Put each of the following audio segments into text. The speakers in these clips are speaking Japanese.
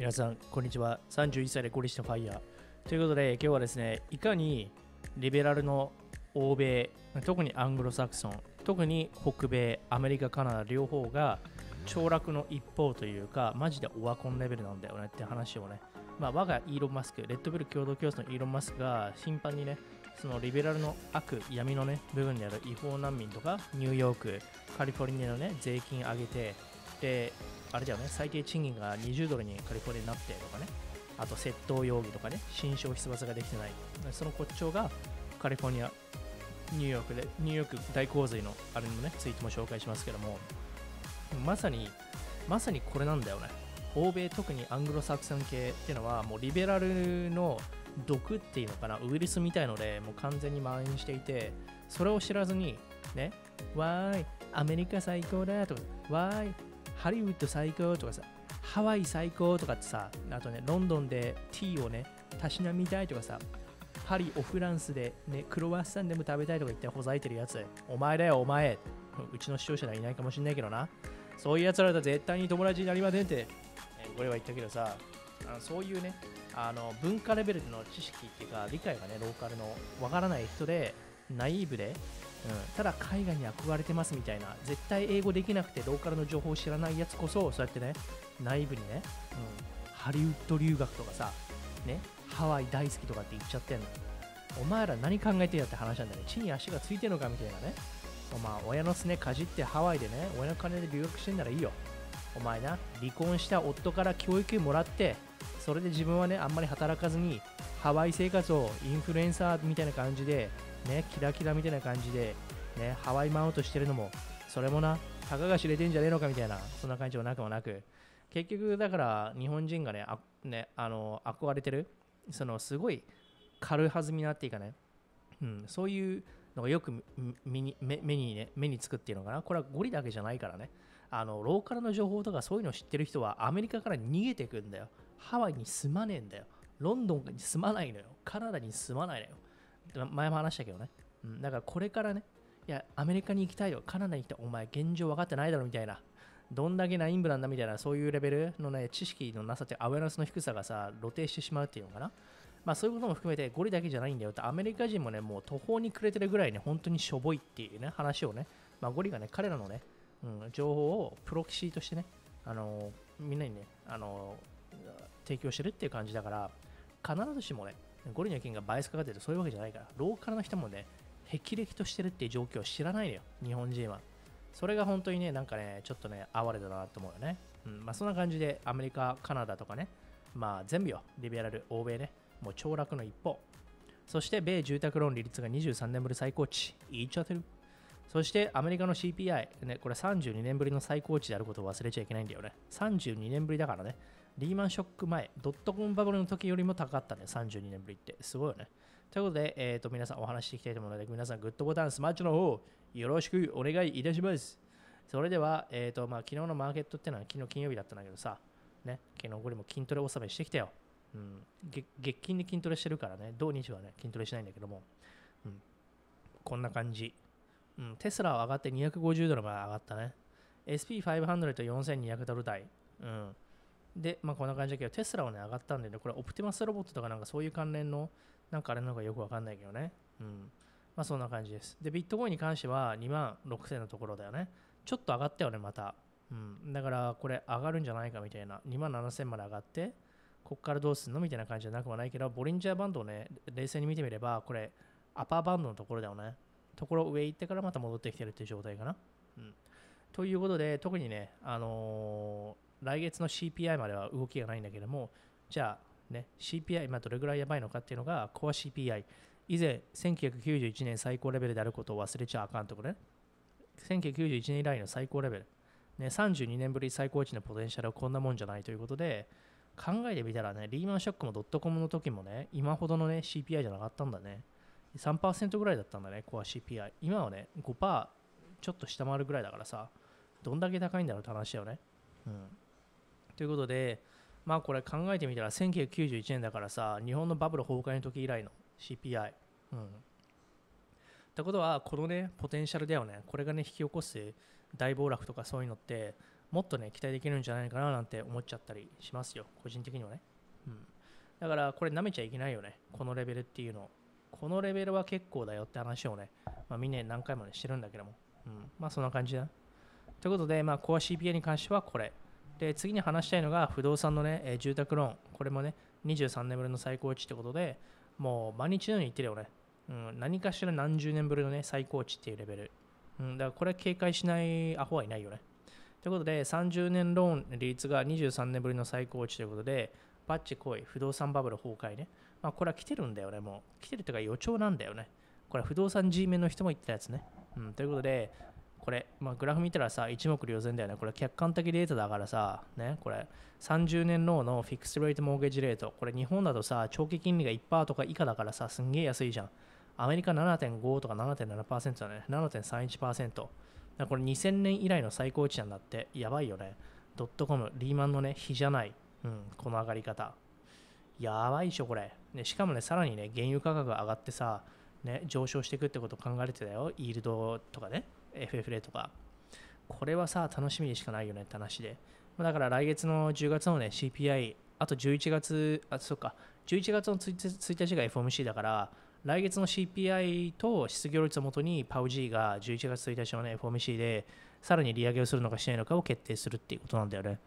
皆さんこんにちは31歳でゴリシのファイヤーということで今日はですねいかにリベラルの欧米特にアングロサクソン特に北米アメリカカナダ両方が凋落の一方というかマジでオワコンレベルなんだよねって話をね、まあ、我がイーロン・マスクレッドブル共同教室のイーロン・マスクが頻繁にねそのリベラルの悪闇のね部分である違法難民とかニューヨークカリフォルニアのね税金上げて、あれだよね、最低賃金が20ドルにカリフォルニアになってとかね、あと窃盗容疑とかね、新商品罰ができてない、その骨頂がカリフォルニア、ニューヨークで、ニューヨーク大洪水のあれもね、ツイートも紹介しますけども、まさに、まさにこれなんだよね。欧米、特にアングロサクソン系っていうのは、もうリベラルの毒っていうのかな、ウイルスみたいので、もう完全に蔓延していて、それを知らずに、ね、わーい、アメリカ最高だとわーい、ハリウッド最高とかさハワイ最高とかってさあとねロンドンでティーをねたしなみたいとかさパリオフランスでねクロワッサンでも食べたいとか言ってほざいてるやつお前だよお前うちの視聴者はいないかもしんないけどなそういうやつらと絶対に友達になりませんって、え俺は言ったけどさあのそういうねあの文化レベルの知識っていうか理解がねローカルのわからない人でナイーブでただ海外に憧れてますみたいな絶対英語できなくてローカルの情報を知らないやつこそそうやってね内部にね、うん、ハリウッド留学とかさ、ね、ハワイ大好きとかって言っちゃってんのお前ら何考えてんやって話なんだよね地に足がついてんのかみたいなねお前親のすねかじってハワイでね親の金で留学してんならいいよお前な離婚した夫から教育もらってそれで自分はねあんまり働かずにハワイ生活をインフルエンサーみたいな感じでね、キラキラみたいな感じで、ね、ハワイマウントしてるのも、それもな、たかが知れてんじゃねえのかみたいな、そんな感じもなくもなく、結局、だから日本人がね、あねあの憧れてる、そのすごい軽はずみになっていかない、うん、そういうのがよく目に目に、ね、目につくっていうのかな、これはゴリだけじゃないからね、あのローカルの情報とかそういうのを知ってる人はアメリカから逃げていくんだよ、ハワイに住まねえんだよ、ロンドンに住まないのよ、カナダに住まないのよ、前も話したけどね、うん、だからこれからねいやアメリカに行きたいよカナダに行きたいお前現状分かってないだろみたいなどんだけなインブなんだみたいなそういうレベルのね知識のなさってアウェアネスの低さがさ露呈してしまうっていうのかなまあそういうことも含めてゴリだけじゃないんだよってアメリカ人もねもう途方に暮れてるぐらいね本当にしょぼいっていうね話をねまあゴリがね彼らのね、うん、情報をプロキシーとしてねあのー、みんなにねあのー、提供してるっていう感じだから必ずしもねゴリの金が倍数かかってるそういうわけじゃないからローカルの人もね霹靂としてるっていう状況を知らないのよ日本人はそれが本当にねなんかねちょっとね哀れだなと思うよね、うんまあ、そんな感じでアメリカカナダとかねまあ全部よリベラル欧米ねもう凋落の一方そして米住宅ローン利率が23年ぶり最高値いっちゃってるそしてアメリカの CPI、ね、これ32年ぶりの最高値であることを忘れちゃいけないんだよね。32年ぶりだからね、リーマンショック前、ドットコムバブルの時よりも高かったね、32年ぶりって。すごいよね。ということで、えっ、ー、と、皆さんお話していきたいと思うので、皆さんグッドボタン、スマッチの方、よろしくお願いいたします。それでは、えっ、ー、と、まあ、昨日のマーケットってのは昨日金曜日だったんだけどさ、ね、昨日これも筋トレ納めしてきたよ。うん、月月金で筋トレしてるからね、土日はね、筋トレしないんだけども、うん、こんな感じ。うん、テスラは上がって250ドルまで上がったね。SP500 4200ドル台。うんで、まあ、こんな感じだけど、テスラはね、上がったんでね、これ、オプティマスロボットとかなんかそういう関連の、なんかあれなのかよくわかんないけどね。うん。まあ、そんな感じです。で、ビットコインに関しては2万6000のところだよね。ちょっと上がったよね、また。うん。だから、これ上がるんじゃないかみたいな。2万7000まで上がって、こっからどうすんのみたいな感じじゃなくはないけど、ボリンジャーバンドをね、冷静に見てみれば、これ、アパーバンドのところだよね。ところ上行ってからまた戻ってきてるっていう状態かな。うん。ということで、特にね、あのー来月の CPI までは動きがないんだけども、じゃあ、ね、CPI、今どれぐらいやばいのかっていうのが、コア CPI、以前、1991年最高レベルであることを忘れちゃあかんところね、1991年以来の最高レベル、ね、32年ぶり最高値のポテンシャルはこんなもんじゃないということで、考えてみたらね、リーマンショックもドットコムの時もね、今ほどのね、CPI じゃなかったんだね。3%ぐらいだったんだね、コア CPI。今はね、5%ちょっと下回るぐらいだからさ、どんだけ高いんだろうって話だよね。うん。ということで、まあこれ考えてみたら1991年だからさ、日本のバブル崩壊の時以来の CPI。うん。ってことは、このね、ポテンシャルだよね。これがね、引き起こす大暴落とかそういうのって、もっとね、期待できるんじゃないかななんて思っちゃったりしますよ。個人的にはね。うん。だからこれ舐めちゃいけないよね。このレベルっていうのこのレベルは結構だよって話をね、まあ、みんな何回も、ね、してるんだけども。うん。まあそんな感じだ。ということで、まあ、コア c p i に関してはこれ。で次に話したいのが不動産のね、え住宅ローンこれもね23年ぶりの最高値ってことでもう毎日のように言ってるよね、うん、何かしら何十年ぶりのね最高値っていうレベル、うん、だからこれは警戒しないアホはいないよねということで30年ローン利率が23年ぶりの最高値ということでバッチ濃い不動産バブル崩壊ね、まあ、これは来てるんだよねもう来てるというか予兆なんだよねこれは不動産 G 面の人も言ってたやつね、うん、ということでこれ、まあ、グラフ見たらさ一目瞭然だよねこれ客観的データだからさねこれ30年ローのフィックスレートモーゲージレートこれ日本だとさ長期金利が1%とか以下だからさすんげえ安いじゃんアメリカ7.5とか7.7%だね7.31%だこれ2000年以来の最高値なんだってやばいよねドットコムリーマンのね比じゃないうんこの上がり方やばいでしょこれ、ね、しかもねさらにね原油価格が上がってさね上昇していくってことを考えてたよイールドとかね FFA とか、これはさ、楽しみでしかないよねって話で、だから来月の10月のね、CPI、あと11月、あ、そっか、11月の 1, 日が FOMC だから、来月の CPI と失業率をもとに、パウジーが11月1日の、ね、FOMC で、さらに利上げをするのかしないのかを決定するっていうことなんだよね。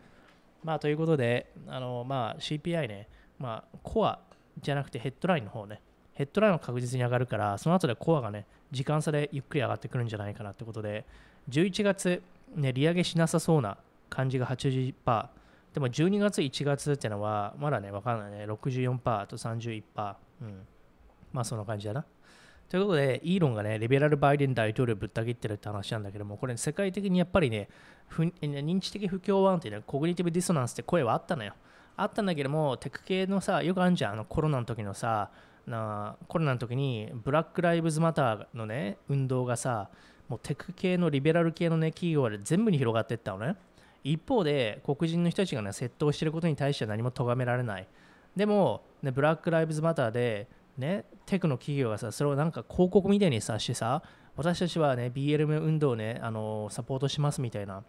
まあ、ということで、あのまあ、CPI ね、まあ、コアじゃなくてヘッドラインの方ね、ヘッドラインは確実に上がるからその後でコアがね時間差でゆっくり上がってくるんじゃないかなってことで11月、ね、利上げしなさそうな感じが80%でも12月、1月ってのはまだね分からないね64%と31%、うん、まあそんな感じだな。ということで、イーロンがね、リベラルバイデン大統領をぶった切ってるって話なんだけども、これ、世界的にやっぱりね、認知的不協和ってうのね、コグニティブディソナンスって声はあったのよ。あったんだけども、テク系のさ、よくあるじゃん、あのコロナの時のさ、なコロナの時にブラック・ライブズ・マターのね運動がさもうテク系のリベラル系のね企業で全部に広がっていったのね一方で黒人の人たちがね窃盗してることに対しては何も咎められないでも、ね、ブラック・ライブズ・マターでね、テクの企業がさ、それをなんか広告みたいにさしてさ、私たちはね、BLM 運動をね、あのサポートしますみたいな、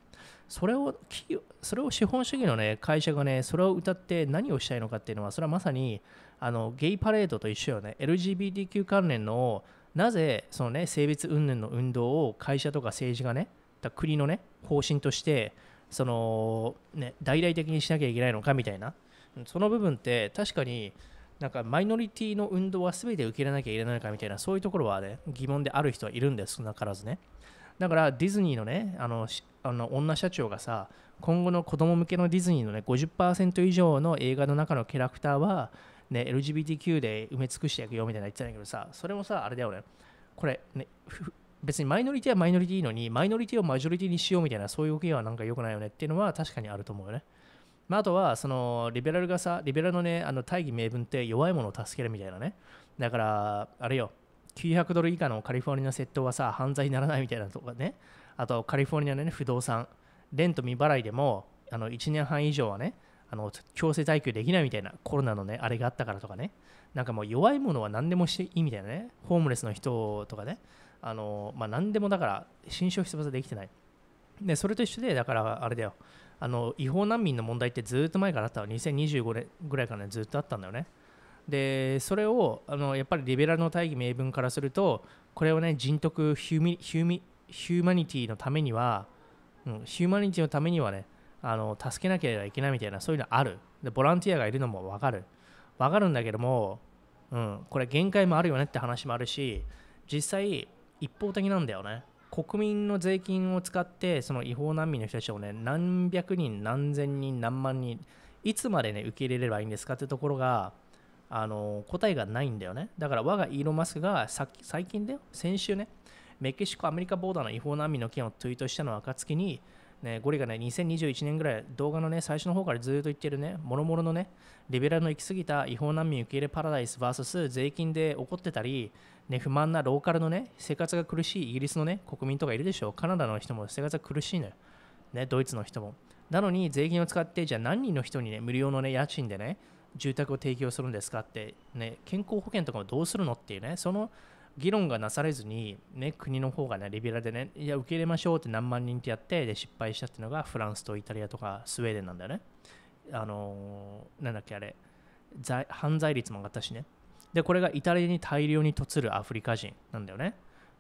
それを企業それを資本主義の、ね、会社がね、それを歌って何をしたいのかっていうのは、それはまさにあのゲイパレードと一緒よね、LGBTQ 関連の、なぜそのね、性別云々の運動を会社とか政治がね、だ国のね、方針として、そのね、大々的にしなきゃいけないのかみたいな、その部分って確かに、なんかマイノリティの運動は全て受け入れなきゃいけないかみたいなそういうところはね疑問である人はいるんです少なからずねだからディズニーのねあのあの女社長がさ今後の子供向けのディズニーのね50%以上の映画の中のキャラクターは、ね、LGBTQ で埋め尽くしていくよみたいな言ってたんだけどさそれもさあれだよねこれね別にマイノリティはマイノリティのにマイノリティをマジョリティにしようみたいなそういう動きはなんか良くないよねっていうのは確かにあると思うよね。まあ、あとはそのリベラルがさリベラルのねあの大義名分って弱いものを助けるみたいなねだからあれよ900ドル以下のカリフォルニア窃盗はさ犯罪にならないみたいなとかねあとカリフォルニアの、ね、不動産レント未払いでもあの1年半以上はねあの強制退去できないみたいなコロナのねあれがあったからとかねなんかもう弱いものは何でもしていいみたいなねホームレスの人とかねあの、まあ、何でもだから新必要はできてないでそれと一緒でだからあれだよあの違法難民の問題ってずっと前からあったの2025年ぐらいから、ね、ずっとあったんだよね。でそれをあのやっぱりリベラルの大義名分からするとこれをね人徳ヒュミヒュミヒューマニティのためには、うん、ヒューマニティのためにはねあの助けなければいけないみたいなそういうのあるでボランティアがいるのも分かる分かるんだけども、うん、これ限界もあるよねって話もあるし実際一方的なんだよね国民の税金を使ってその違法難民の人たちを、ね、何百人何千人何万人いつまで、ね、受け入れればいいんですかというところがあの答えがないんだよねだから我がイーロン・マスクが最近だよ先週ねメキシコアメリカボーダーの違法難民の件をツイートしたのは暁にね、ゴリがね、2021年ぐらい、動画のね、最初の方からずっと言ってるね、もろもろのね、リベラルの行き過ぎた違法難民受け入れパラダイス VS 税金で怒ってたり、ね、不満なローカルのね、生活が苦しいイギリスのね、国民とかいるでしょう。カナダの人も生活が苦しいのよ。ね、ドイツの人も。なのに、税金を使って、じゃあ何人の人にね、無料のね、家賃でね、住宅を提供するんですかって、ね、健康保険とかもどうするのっていうね、その、議論がなされずに、ね、国の方がね、リベラでね、いや、受け入れましょうって何万人ってやって、で、失敗したっていうのが、フランスとイタリアとかスウェーデンなんだよね。あのー、なんだっけ、あれ、罪犯罪率も上がったしね。で、これがイタリアに大量に嫁るアフリカ人なんだよね。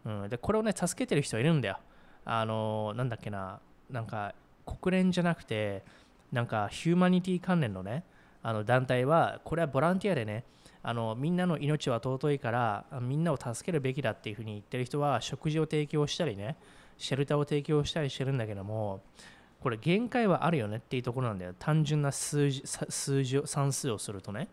うん、で、これをね、助けてる人はいるんだよ。あのー、なんだっけな、なんか、国連じゃなくて、なんか、ヒューマニティ関連のね、あの団体は、これはボランティアでね、あのみんなの命は尊いからみんなを助けるべきだっていうふうに言ってる人は食事を提供したりねシェルターを提供したりしてるんだけどもこれ限界はあるよねっていうところなんだよ単純な数字数字算数をするとね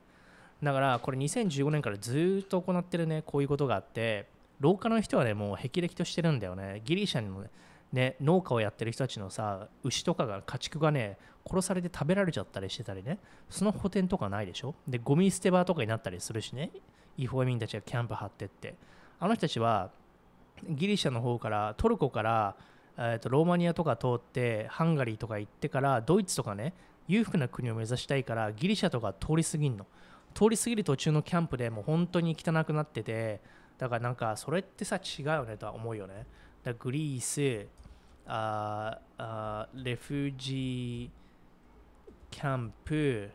だからこれ2015年からずっと行ってるねこういうことがあって廊下の人はねもう霹靂としてるんだよねギリシャにもねね、農家をやってる人たちのさ牛とかが家畜がね殺されて食べられちゃったりしてたりねその補填とかないでしょでゴミ捨て場とかになったりするしね違法移民たちがキャンプ張ってってあの人たちはギリシャの方からトルコから、えーと、ローマニアとか通ってハンガリーとか行ってからドイツとかね裕福な国を目指したいからギリシャとか通り過ぎんの通り過ぎる途中のキャンプでもう本当に汚くなっててだからなんかそれってさ違うよねとは思うよねだグリースああレフジーキャンプ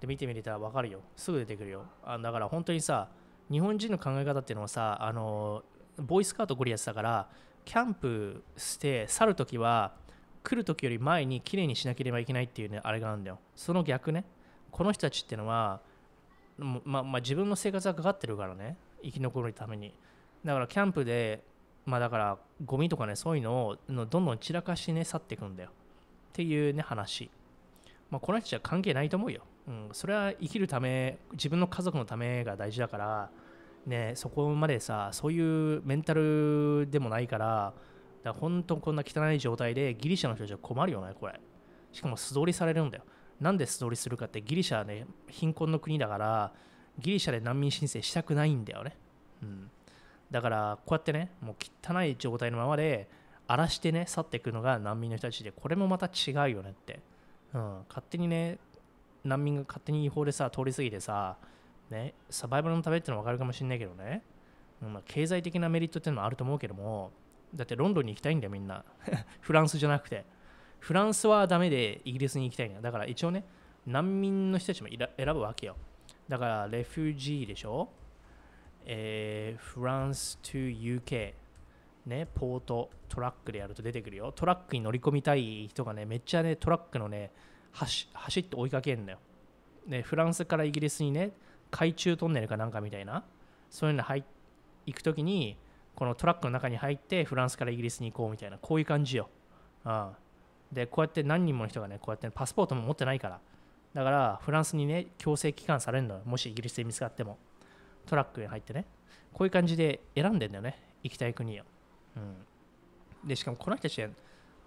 で見てみれたら分かるよすぐ出てくるよあだから本当にさ日本人の考え方っていうのはさあのボーイスカートゴリアつだからキャンプして去るときは来るときより前にきれいにしなければいけないっていうねあれがあるんだよその逆ねこの人たちっていうのはままあ、自分の生活がかかってるからね生き残るためにだからキャンプでまあだからゴミとかねそういうのをどんどん散らかしてね去っていくんだよっていうね話まあこの人たちは関係ないと思うよ、うん、それは生きるため自分の家族のためが大事だからねそこまでさそういうメンタルでもないからだから本当こんな汚い状態でギリシャの人たちは困るよねこれしかも素通りされるんだよなんで素通りするかってギリシャはね貧困の国だからギリシャで難民申請したくないんだよねうんだからこうやってねもう汚い状態のままで荒らしてね去っていくのが難民の人たちでこれもまた違うよねって、うん、勝手にね難民が勝手に違法でさ通り過ぎてさ、ね、サバイバルのためってのは分かるかもしんないけどね、まあ、経済的なメリットっていうのもあると思うけどもだってロンドンに行きたいんだよみんな フランスじゃなくてフランスはダメでイギリスに行きたいんだだから一応ね難民の人たちも選ぶわけよだからレフュージーでしょえー、フランス to UK ね、ポート、トラックでやると出てくるよ。トラックに乗り込みたい人がね、めっちゃね、トラックのね、走走って追いかけるのよ。ね、フランスからイギリスにね、海中トンネルかなんかみたいな、そういうの入行くときに、このトラックの中に入って、フランスからイギリスに行こうみたいな、こういう感じよ。うん、で、こうやって何人もの人がね、こうやって、ね、パスポートも持ってないから。だから、フランスにね、強制帰還されるのよ。もしイギリスで見つかっても。トラックに入ってねこういう感じで選んでんだよね行きたい国を、うん、でしかもこの人たちは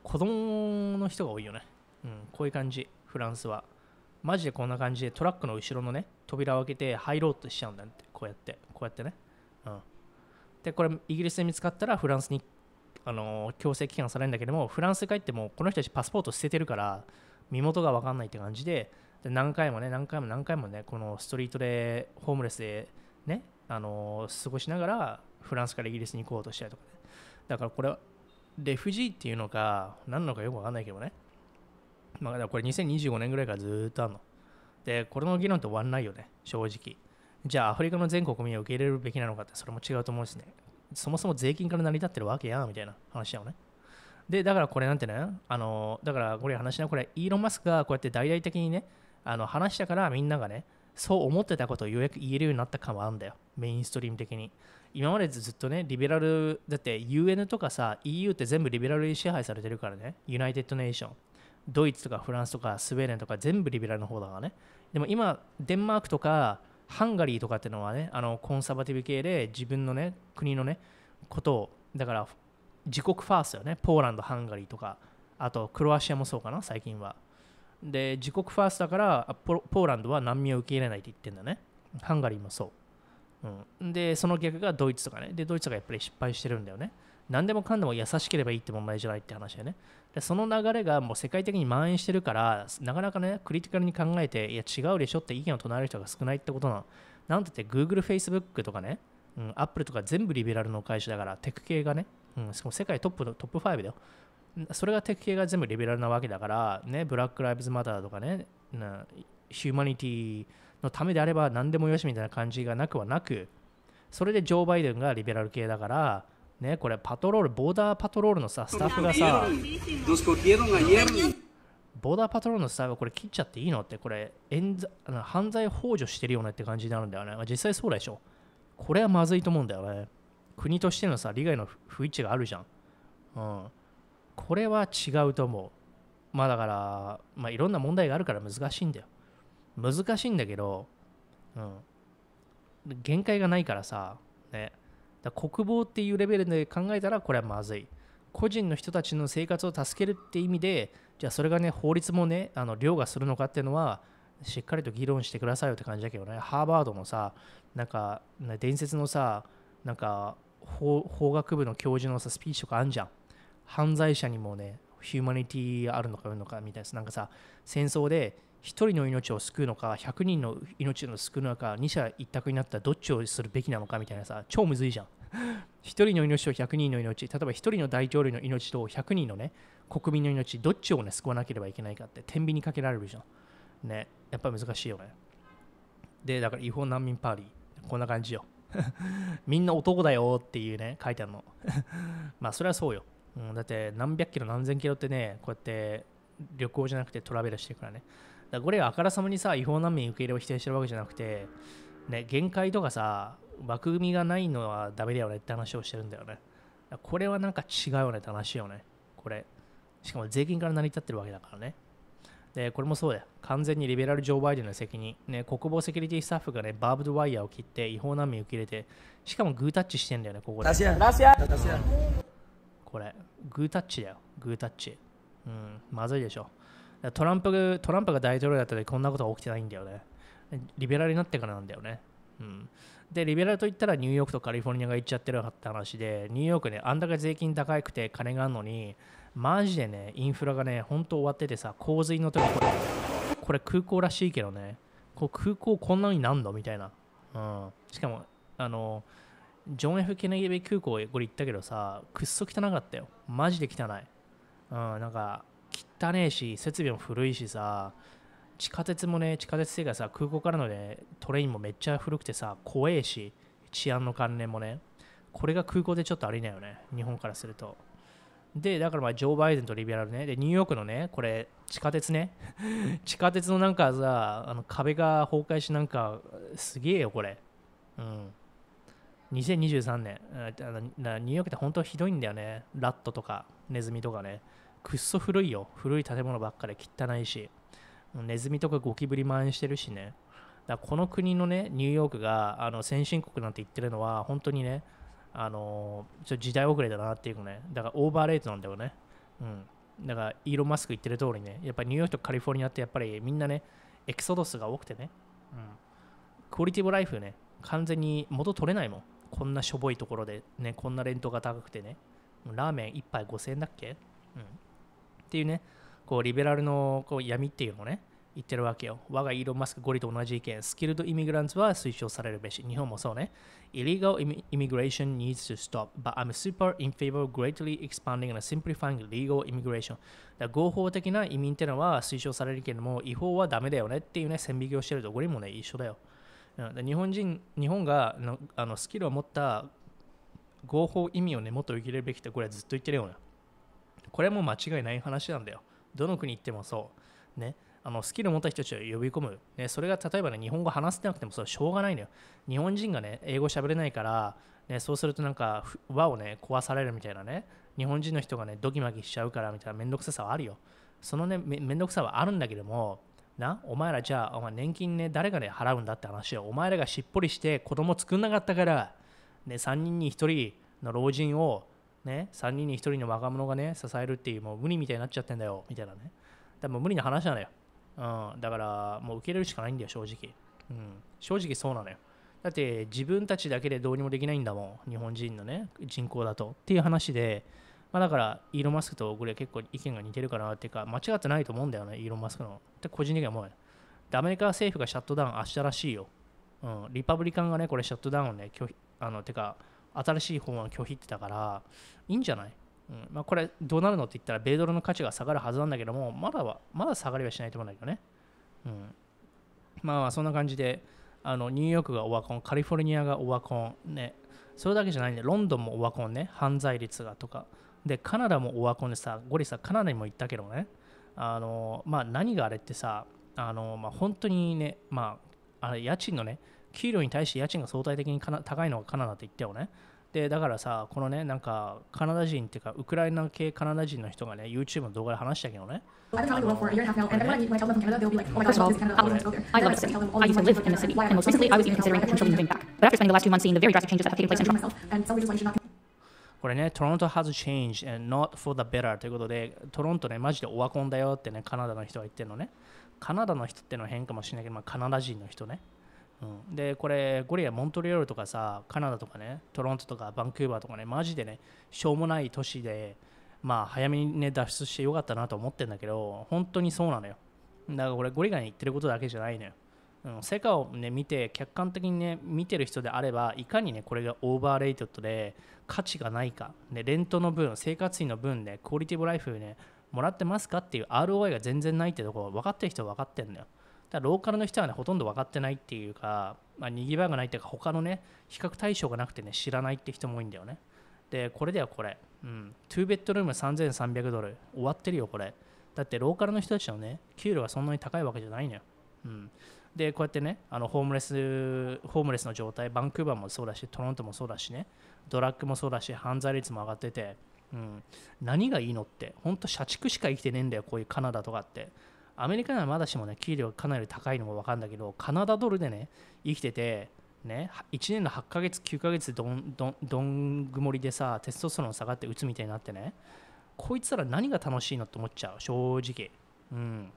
子供の人が多いよね、うん、こういう感じフランスはマジでこんな感じでトラックの後ろのね扉を開けて入ろうとしちゃうんだってこうやってこうやってね、うん、でこれイギリスで見つかったらフランスにあの強制帰還されるんだけどもフランス帰ってもこの人たちパスポート捨ててるから身元が分かんないって感じでで何回もね何回も何回もねこのストリートでホームレスでねあの過ごしながらフランスからイギリスに行こうとしたりとかねだからこれはレフジーっていうのか何なのかよくわかんないけどねまあだからこれ2025年ぐらいからずっとあるのでこれの議論って終わんないよね正直じゃあアフリカの全国民を受け入れるべきなのかってそれも違うと思うんですねそもそも税金から成り立ってるわけやみたいな話だよねでだからこれなんてねあのだからこれ話なこれイーロン・マスクがこうやって大々的にねあの話したからみんながねそう思ってたことをようやく言えるようになった感はあるんだよメインストリーム的に今までずっとねリベラルだって UN とかさ EU って全部リベラルに支配されてるからねユナイテッドネーションドイツとかフランスとかスウェーデンとか全部リベラルの方だからねでも今デンマークとかハンガリーとかってのはねあのコンサバティブ系で自分のね国のねことをだから自国ファーストよねポーランドハンガリーとかあとクロアチアもそうかな最近はで自国ファーストだからポーランドは難民を受け入れないって言ってんだねハンガリーもそう、うん、でその逆がドイツとかねでドイツがやっぱり失敗してるんだよね何でもかんでも優しければいいって問題じゃないって話だよねでその流れがもう世界的に蔓延してるからなかなかねクリティカルに考えていや違うでしょって意見を唱える人が少ないってことなのなんてって Google、Facebook とかね、うん、Apple とか全部リベラルの会社だからテク系がね、うん、しかも世界トップのトップ5だよそれがテク系が全部リベラルなわけだから、ね、ブラック・ライブズ・マターとかね、なヒューマニティのためであれば何でもよしみたいな感じがなくはなく、それでジョー・バイデンがリベラル系だから、ね、これパトロール、ボーダーパトロールのさ、スタッフがさ、ボーダーパトロールのスタッフがこれ切っちゃっていいのって、これ冤罪犯罪幇助してるようなって感じになるんだよね。実際そうでしょ。これはまずいと思うんだよね。国としてのさ、利害の不一致があるじゃん。うん。これは違うと思うまあだから、まあ、いろんな問題があるから難しいんだよ難しいんだけど、うん、限界がないからさ、ね、だ国防っていうレベルで考えたらこれはまずい個人の人たちの生活を助けるって意味でじゃあそれがね法律もねあの凌駕するのかっていうのはしっかりと議論してくださいよって感じだけどねハーバードのさなんか伝説のさなんか法学部の教授のさスピーチとかあんじゃん犯罪者にもねヒューマニティあるのかるのかみたいななんかさ戦争で1人の命を救うのか100人の命を救うのか二者一択になったらどっちをするべきなのかみたいなさ超むずいじゃん1 人の命と100人の命例えば1人の大統領の命と100人のね国民の命どっちをね救わなければいけないかって天秤にかけられるじゃんねやっぱ難しいよねでだから違法難民パーリーこんな感じよ みんな男だよっていうね書いてあるの まあそれはそうようん、だって何百キロ何千キロってねこうやって旅行じゃなくてトラベルしてくからねだからこれはあからさまにさ違法難民受け入れを否定してるわけじゃなくて、ね、限界とかさ枠組みがないのはダメだよねって話をしてるんだよねこれはなんか違うよねって話よねこれしかも税金から成り立ってるわけだからねでこれもそうだよ完全にリベラル・ジョー・バイデンの責任、ね、国防セキュリティスタッフが、ね、バーブドワイヤーを切って違法難民受け入れてしかもグータッチしてんだよねここで。これグータッチだよグータッチうんまずいでしょトランプトランプが大統領だった時こんなことは起きてないんだよねリベラルになってからなんだよねうん、でリベラルといったらニューヨークとカリフォルニアが行っちゃってるって話でニューヨークねあんだけ税金高くて金があるのにマジでねインフラがね本当終わっててさ洪水の時これこれ空港らしいけどねこう空港こんなになんのみたいな、うん、しかもあのジョン・ F・ ケネディ空港へこれ行ったけどさくっそ汚かったよマジで汚いうんなんか汚ねえし設備も古いしさ地下鉄もね地下鉄生活さ空港からのねトレインもめっちゃ古くてさ怖えし治安の関連もねこれが空港でちょっとありなよね日本からするとでだからまあジョー・バイデンとリベラルねでニューヨークのねこれ地下鉄ね 地下鉄のなんかさあの壁が崩壊しなんかすげえよこれうん2023年ニューヨークって本当ひどいんだよねラットとかネズミとかねくっそ古いよ古い建物ばっかり汚いしネズミとかゴキブリ蔓延してるしねだこの国のねニューヨークがあの先進国なんて言ってるのは本当にねあのちょ時代遅れだなっていうねだからオーバーレイトなんだよねうんだからイーロン・マスク言ってる通りねやっぱりニューヨークとカリフォルニアってやっぱりみんなねエクソドスが多くてね、うん、クオリティブライフね完全に元取れないもんこんなしょぼいところでねこんなレントが高くてねラーメン1杯5000円だっけ、うん、っていうねこうリベラルのこう闇っていうのをね言ってるわけよ我がイーロン・マスクゴリと同じ意見スキルドイミグランツは推奨されるべし日本もそうね Illegal immigration needs to stop but I'm super in favor of greatly expanding and simplifying legal immigration だ合法的な移民ってのは推奨されるけれども違法はダメだよねっていうね線引きをしてるところにもね一緒だよ日本人日本がのあのスキルを持った合法意味をねもっと受け入れるべきってこれはずっと言ってるようなこれはも間違いない話なんだよどの国行ってもそうねあのスキルを持った人たちを呼び込む、ね、それが例えばね日本語話せなくてもそれしょうがないのよ日本人がね英語喋れないからね、そうするとなんか輪をね壊されるみたいなね日本人の人がねドキマキしちゃうからみたいな面倒くささはあるよそのね面倒くさはあるんだけどもなお前らじゃあお前年金ね誰がね払うんだって話をお前らがしっぽりして子供作んなかったから、ね、3人に1人の老人を、ね、3人に1人の若者がね支えるっていうもう無理みたいになっちゃってんだよみたいなね無理な話なのよ、うん、だからもう受け入れるしかないんだよ正直、うん、正直そうなのよだって自分たちだけでどうにもできないんだもん日本人のね人口だとっていう話でまあ、だから、イーロン・マスクと俺は結構意見が似てるかなっていうか、間違ってないと思うんだよね、イーロン・マスクの。で個人的にはもう、アメリカ政府がシャットダウン明日らしいよ。うん、リパブリカンがね、これシャットダウンをね、拒否、あの、てか、新しい法案拒否ってたから、いいんじゃないうんまあ、これどうなるのって言ったら米ドルの価値が下がるはずなんだけどもまだはまだ下がりはしないと思うんだけどね、うん、まあそんな感じであのニューヨークがオワコンカリフォルニアがオワコンねそれだけじゃないんでロンドンもオワコンね犯罪率がとかでカナダもオワコンでさゴリさカナダにも行ったけどねあの、まあ、何があれってさあの、まあ、本当にね、まあ、あれ家賃のね給料に対して家賃が相対的に高いのがカナダって言ったよねでだからさこのねなんかカナダ人っていうかウクライナ系カナダ人の人がね YouTube の動画で話したけどねあねこれね、トロント has changed and not for the better ということで、トロントね、マジでオワコンだよってね、カナダの人は言ってるのね。カナダの人ってのは変かもしれないけど、まあ、カナダ人の人ね。うん、でこれゴリラモントリオールとかさカナダとかねトロントとかバンクーバーとかねマジでねしょうもない都市でまあ早めにね脱出してよかったなと思ってんだけど本当にそうなのよだからこれゴリラに言ってることだけじゃないのようん、世界を、ね、見て客観的に、ね、見てる人であればいかに、ね、これがオーバーレイトで価値がないか、ね、レントの分生活費の分で、ね、クオリティブライフねもらってますかっていう ROI が全然ないってところ分かってる人は分かってるんだよだからローカルの人はねほとんど分かってないっていうか、まあ、にぎわいがないっていうか他のね比較対象がなくてね知らないって人も多いんだよねでこれではこれ、うん、2ベッドルーム3300ドル終わってるよこれだってローカルの人たちのね給料がそんなに高いわけじゃないのよ、うん、でこうやってねあのホームレスホームレスの状態バンクーバーもそうだしトロントもそうだしねドラッグもそうだし犯罪率も上がってて、うん、何がいいのって本当社畜しか生きてねえんだよこういうカナダとかってアメリカならまだしもね給料かなり高いのも分かるんだけどカナダドルでね生きててね、1年の8ヶ月9ヶ月どんどんどん曇りでさテストステロン下がって打つみたいになってねこいつら何が楽しいのって思っちゃう正直うん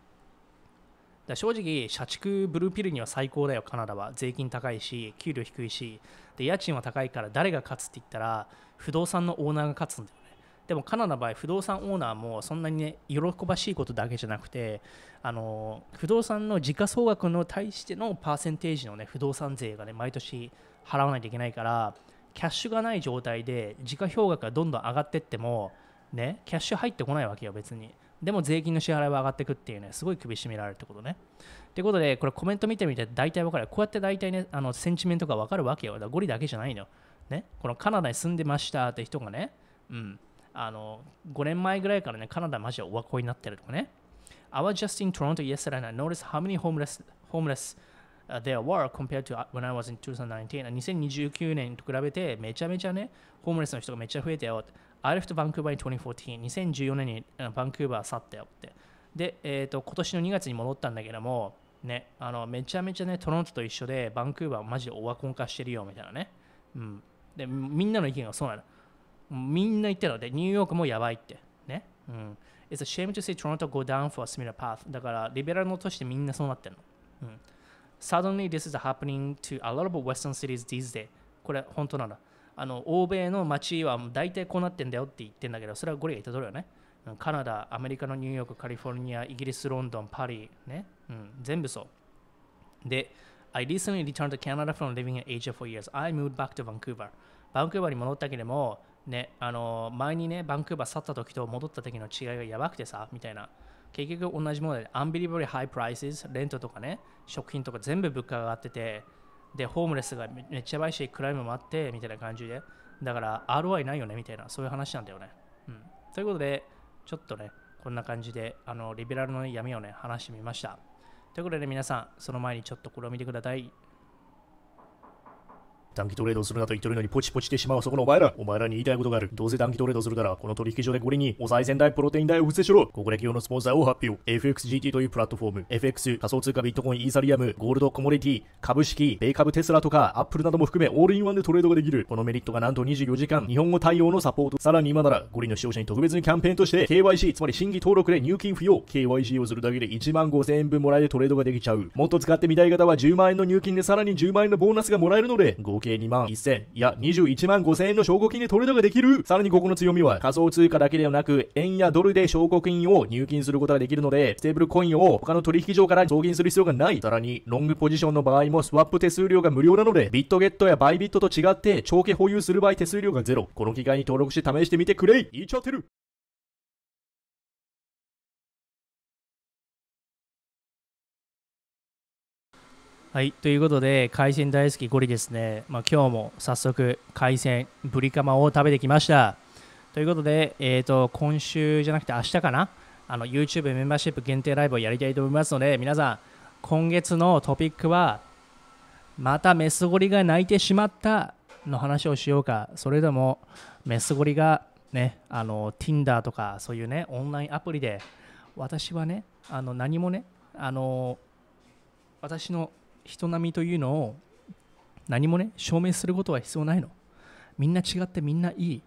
だ正直、社畜ブルーピルには最高だよ、カナダは。税金高いし、給料低いし、で家賃は高いから誰が勝つって言ったら、不動産のオーナーが勝つんだよね。でもカナダの場合、不動産オーナーもそんなにね、喜ばしいことだけじゃなくて、あの不動産の時価総額の対してのパーセンテージのね、不動産税がね、毎年払わないといけないから、キャッシュがない状態で、時価評価がどんどん上がってっても、ね、キャッシュ入ってこないわけよ、別に。でも税金の支払いは上がっていくっていうね、すごい首絞められるってことね。ってことで、これコメント見てみて大体分かる。こうやって大体ね、あのセンチメントが分かるわけよ。だゴリだけじゃないのよ。ね、このカナダに住んでましたって人がね、うん、あの5年前ぐらいからね、カナダマジでおわこになってるとかね。I was just in Toronto yesterday and I noticed how many homeless, homeless there were compared to when I was in 2019. 2029年と比べてめちゃめちゃね、ホームレスの人がめっちゃ増えてよって。I left Vancouver in 2014 2014年にバンクーバー去ったよってで、えーと、今年の2月に戻ったんだけどもねあのめちゃめちゃねトロントと一緒でバンクーバーマジでオワコン化してるよみたいなね、うん、でみんなの意見がそうなのみんな言ってるのでニューヨークもやばいってね、うん、It's a shame to see Toronto go down for a similar path だからリベラルの都市でみんなそうなってるの、うん Suddenly, this is happening to a lot of Western cities these days. これ本当なの。あの欧米の街は大体こうなってんだよって言ってんだけどそれはゴリが言った通りだねカナダアメリカのニューヨークカリフォルニアイギリスロンドンパリね、うん、全部そうで I recently returned to Canada from living in Asia for years I moved back to Vancouver バンクーバーに戻ったけれどもねあの前にねバンクーバー去った時と戻った時の違いがやばくてさみたいな結局同じものでアンビリバリーハイプライスレントとかね食品とか全部物価が上がっててで、ホームレスがめっちゃやばいし、クライムもあって、みたいな感じで。だから、ROI ないよね、みたいな、そういう話なんだよね。うん。ということで、ちょっとね、こんな感じで、あの、リベラルの闇をね、話してみました。ということでね、皆さん、その前にちょっとこれを見てください。短期トレードするなと言ってるのにポチポチしてしまうそこのお前ら。お前らに言いたいことがある。どうせ短期トレードするなら、この取引所でこれにお賽銭代、プロテイン代を伏せしろ。ここで企業のスポンサーを発表。FXGT というプラットフォーム。FX、仮想通貨ビットコイン、イーサリアム、ゴールド、コモディティ、株式、米株、テスラとか、アップルなども含め、オールインワンでトレードができる。このメリットがなんと24時間、日本語対応のサポート。さらに今なら、ゴリの使用者に特別にキャンペーンとして、KYC、つまり新規登録で入金不要。KYC をするだけで1万5000円分もらえるトレードができちゃう。もっと使ってみたい方は10万円の入金でさらに10万円のボーナスがもらえるので、合計計2万1000、いや21万5000円の証拠金で取るのができる。さらにここの強みは仮想通貨だけではなく、円やドルで証拠金を入金することができるので、ステーブルコインを他の取引所から送金する必要がない。さらに、ロングポジションの場合もスワップ手数料が無料なので、ビットゲットやバイビットと違って長期保有する場合手数料がゼロ。この機会に登録して試してみてくれいっちゃってるはいということで海鮮大好きゴリですね、まあ、今日も早速海鮮ぶりカマを食べてきましたということで、えーと、と今週じゃなくて明日かなあの YouTube メンバーシップ限定ライブをやりたいと思いますので皆さん今月のトピックはまたメスゴリが泣いてしまったの話をしようかそれともメスゴリがねあの Tinder とかそういうねオンラインアプリで私はねあの何もねあの私の人並みというのを何もね証明することは必要ないのみんな違ってみんないい、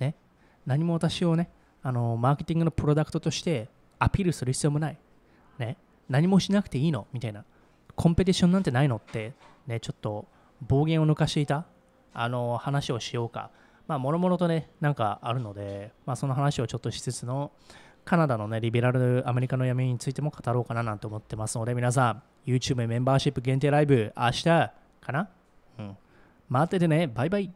ね、何も私をねあのマーケティングのプロダクトとしてアピールする必要もない、ね、何もしなくていいのみたいなコンペティションなんてないのって、ね、ちょっと暴言を抜かしていたあの話をしようかまあもろもろとねなんかあるので、まあ、その話をちょっとしつつのカナダのねリベラルアメリカの闇についても語ろうかななんて思ってますので皆さん YouTube メンバーシップ限定ライブ、明日かな、うん、待っててね。バイバイ。